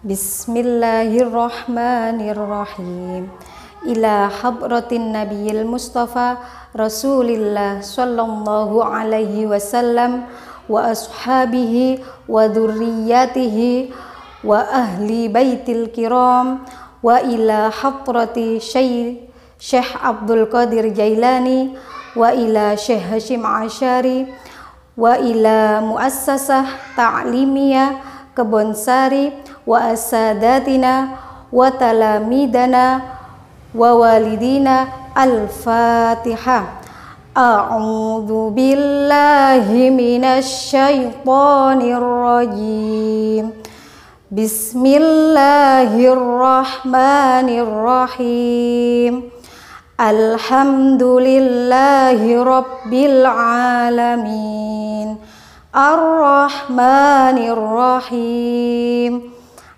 بسم الله الرحمن الرحيم إلى حضرة النبي المصطفى رسول الله صلى الله عليه وسلم وأصحابه وذرياته وأهل بيت الكرام وإلى حضرة شيخ شيخ عبد القادر جيلاني وإلى شيخ هشيم عشاري وإلى مؤسسة تعليمية كبنساري وأسادتنا وتلاميذنا ووالدينا الفاتحة أعوذ بالله من الشيطان الرجيم بسم الله الرحمن الرحيم الحمد لله رب العالمين الرحمن الرحيم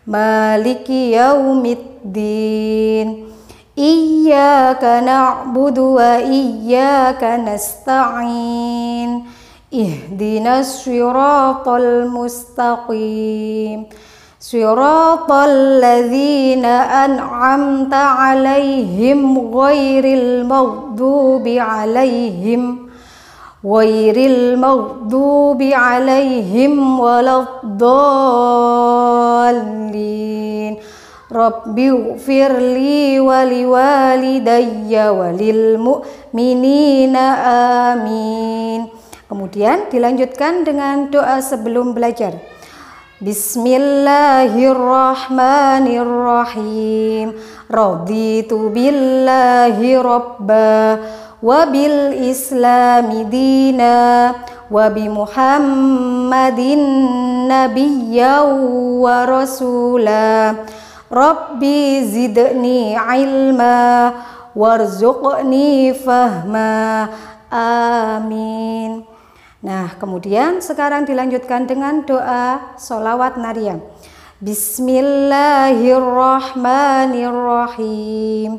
مالك يوم الدين إياك نعبد وإياك نستعين إهدنا الصراط المستقيم صراط الذين أنعمت عليهم غير المغضوب عليهم غير المغضوب عليهم ولا الضالين رب اغفر لي ولوالدي وللمؤمنين آمين Kemudian dilanjutkan dengan doa sebelum belajar. Bismillahirrahmanirrahim. Raditu billahi rabba wabil islami dina wabi muhammadin nabiyya wa rasula rabbi zidni ilma warzuqni fahma amin Nah, kemudian sekarang dilanjutkan dengan doa solawat nariyah. Bismillahirrahmanirrahim.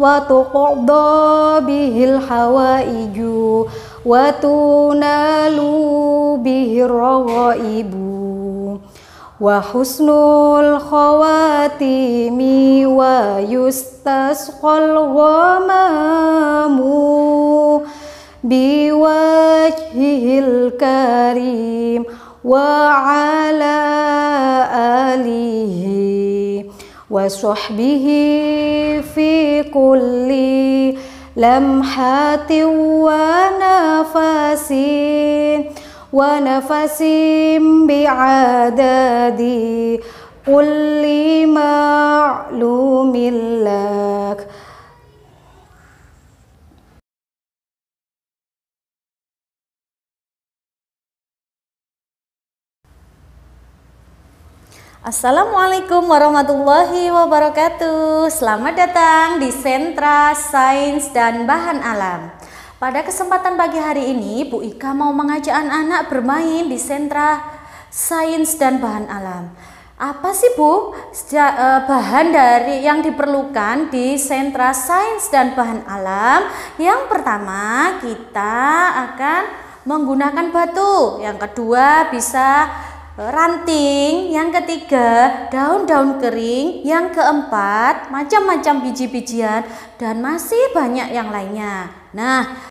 وتقضى به الحوائج وتنال به الرغائب وحسن الخواتيم ويستسقى الغمام بوجهه الكريم وعلى آله وصحبه في بكل لمحة ونفس ونفس بعدد كل معلوم لك Assalamualaikum warahmatullahi wabarakatuh. Selamat datang di Sentra Sains dan Bahan Alam. Pada kesempatan pagi hari ini, Bu Ika mau mengajak anak-anak bermain di Sentra Sains dan Bahan Alam. Apa sih Bu e, bahan dari yang diperlukan di Sentra Sains dan Bahan Alam? Yang pertama, kita akan menggunakan batu. Yang kedua, bisa ranting, yang ketiga daun-daun kering, yang keempat macam-macam biji-bijian dan masih banyak yang lainnya. Nah,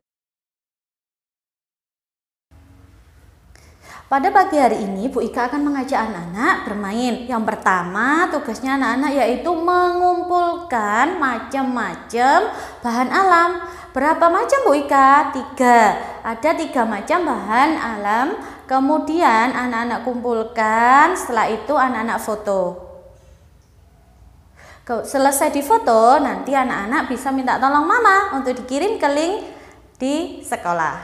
pada pagi hari ini Bu Ika akan mengajak anak-anak bermain. Yang pertama tugasnya anak-anak yaitu mengumpulkan macam-macam bahan alam. Berapa macam Bu Ika? Tiga. Ada tiga macam bahan alam Kemudian anak-anak kumpulkan, setelah itu anak-anak foto. Selesai difoto, nanti anak-anak bisa minta tolong mama untuk dikirim ke link di sekolah.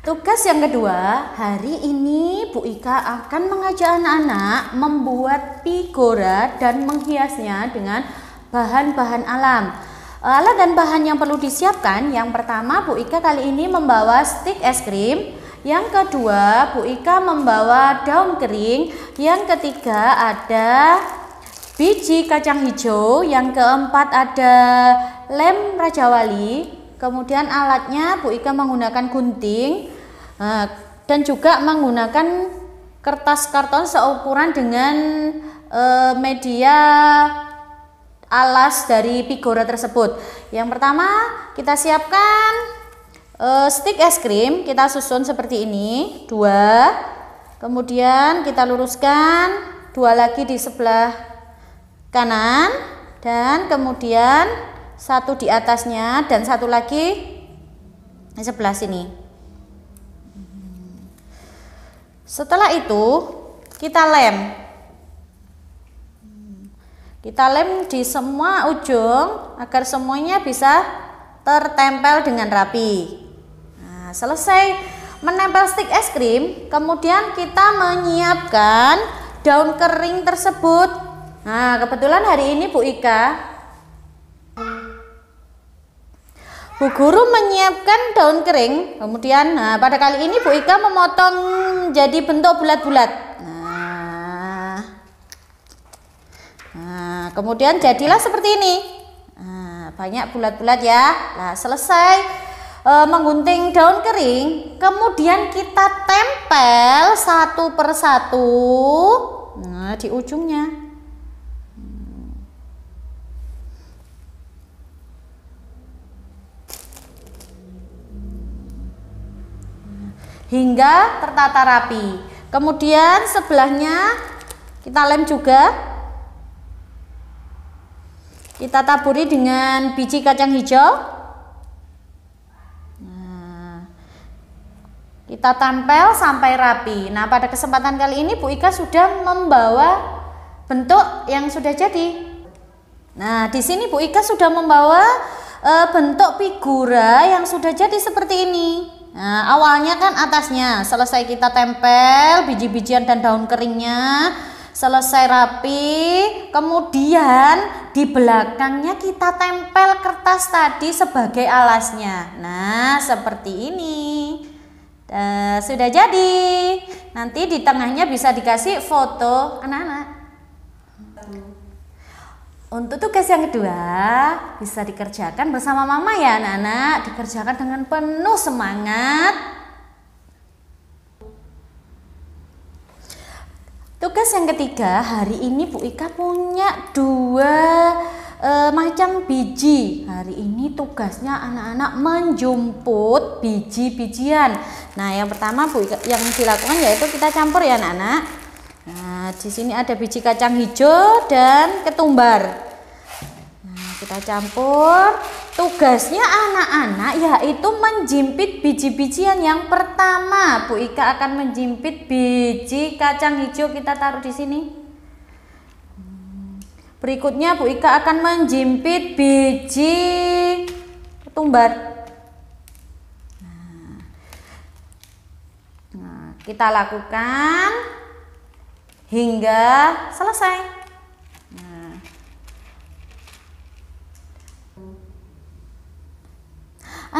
Tugas yang kedua, hari ini Bu Ika akan mengajak anak-anak membuat figura dan menghiasnya dengan bahan-bahan alam. Alat dan bahan yang perlu disiapkan, yang pertama Bu Ika kali ini membawa stick es krim, yang kedua Bu Ika membawa daun kering, yang ketiga ada biji kacang hijau, yang keempat ada lem raja wali, kemudian alatnya Bu Ika menggunakan gunting eh, dan juga menggunakan kertas karton seukuran dengan eh, media alas dari pigora tersebut. Yang pertama kita siapkan uh, eh, stick es krim, kita susun seperti ini, dua. Kemudian kita luruskan dua lagi di sebelah kanan dan kemudian satu di atasnya dan satu lagi di sebelah sini. Setelah itu kita lem kita lem di semua ujung agar semuanya bisa tertempel dengan rapi. Nah, selesai menempel stik es krim, kemudian kita menyiapkan daun kering tersebut. Nah, kebetulan hari ini Bu Ika Bu guru menyiapkan daun kering, kemudian nah, pada kali ini Bu Ika memotong jadi bentuk bulat-bulat. kemudian jadilah seperti ini. Nah, banyak bulat-bulat ya. Nah, selesai e, menggunting daun kering, kemudian kita tempel satu persatu nah, di ujungnya. hingga tertata rapi. Kemudian sebelahnya kita lem juga kita taburi dengan biji kacang hijau. Nah, kita tempel sampai rapi. Nah, pada kesempatan kali ini Bu Ika sudah membawa bentuk yang sudah jadi. Nah, di sini Bu Ika sudah membawa e, bentuk figura yang sudah jadi seperti ini. Nah, awalnya kan atasnya selesai kita tempel biji-bijian dan daun keringnya selesai rapi kemudian di belakangnya kita tempel kertas tadi sebagai alasnya. Nah, seperti ini. E, sudah jadi. Nanti di tengahnya bisa dikasih foto anak-anak. Untuk tugas yang kedua, bisa dikerjakan bersama mama ya anak-anak. Dikerjakan dengan penuh semangat. Tugas yang ketiga hari ini Bu Ika punya dua e, macam biji. Hari ini tugasnya anak-anak menjumput biji-bijian. Nah yang pertama Bu Ika, yang dilakukan yaitu kita campur ya anak-anak. Nah di sini ada biji kacang hijau dan ketumbar. Nah kita campur. Tugasnya anak-anak yaitu menjimpit biji-bijian yang pertama. Bu Ika akan menjimpit biji kacang hijau kita taruh di sini. Berikutnya Bu Ika akan menjimpit biji ketumbar. Nah, nah kita lakukan hingga selesai.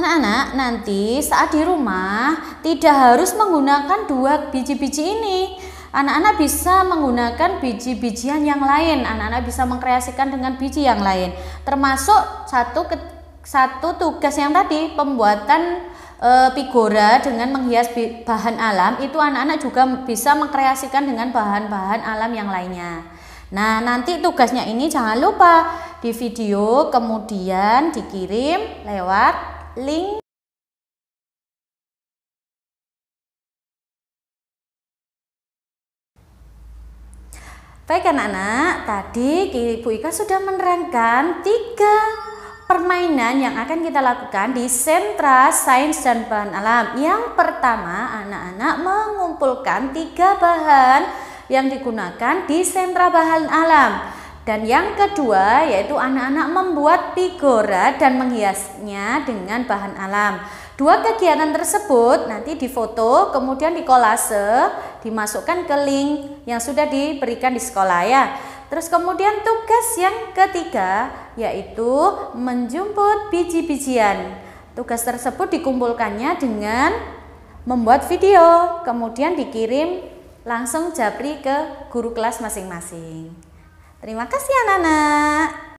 Anak-anak, nanti saat di rumah tidak harus menggunakan dua biji-biji ini. Anak-anak bisa menggunakan biji-bijian yang lain. Anak-anak bisa mengkreasikan dengan biji yang lain. Termasuk satu satu tugas yang tadi pembuatan e, pigora dengan menghias bahan alam itu anak-anak juga bisa mengkreasikan dengan bahan-bahan alam yang lainnya. Nah, nanti tugasnya ini jangan lupa di video kemudian dikirim lewat link Baik anak-anak, tadi Ibu Ika sudah menerangkan tiga permainan yang akan kita lakukan di sentra sains dan bahan alam. Yang pertama, anak-anak mengumpulkan tiga bahan yang digunakan di sentra bahan alam. Dan yang kedua yaitu anak-anak membuat figura dan menghiasnya dengan bahan alam. Dua kegiatan tersebut nanti difoto, kemudian dikolase, dimasukkan ke link yang sudah diberikan di sekolah ya. Terus kemudian tugas yang ketiga yaitu menjemput biji-bijian. Tugas tersebut dikumpulkannya dengan membuat video, kemudian dikirim langsung japri ke guru kelas masing-masing. Terima kasih anak-anak.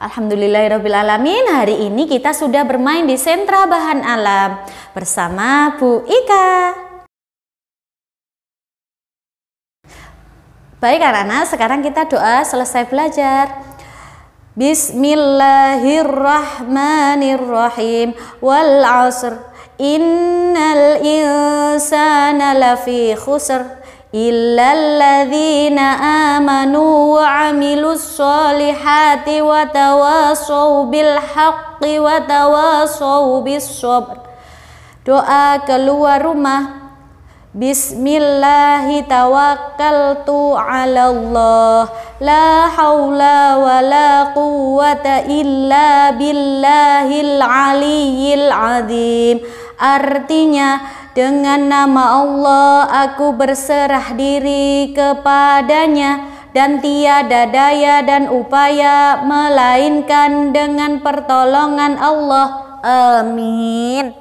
Alhamdulillahirrahmanirrahim Hari ini kita sudah bermain di sentra bahan alam Bersama Bu Ika Baik anak-anak sekarang kita doa selesai belajar Bismillahirrahmanirrahim Wal asr innal insana lafi khusr illa ladzina amanu wa amilus solihati wa tawasaw bil wa tawasaw bis sabr doa keluar rumah Bismillahi tawakkaltu ala Allah La hawla wa la quwata illa billahil aliyyil azim Artinya dengan nama Allah aku berserah diri kepadanya dan tiada daya dan upaya melainkan dengan pertolongan Allah. Amin.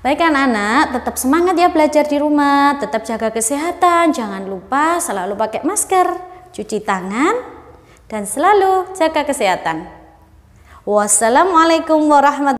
Baik anak-anak, tetap semangat ya belajar di rumah, tetap jaga kesehatan, jangan lupa selalu pakai masker, cuci tangan, dan selalu jaga kesehatan. Wassalamualaikum warahmatullahi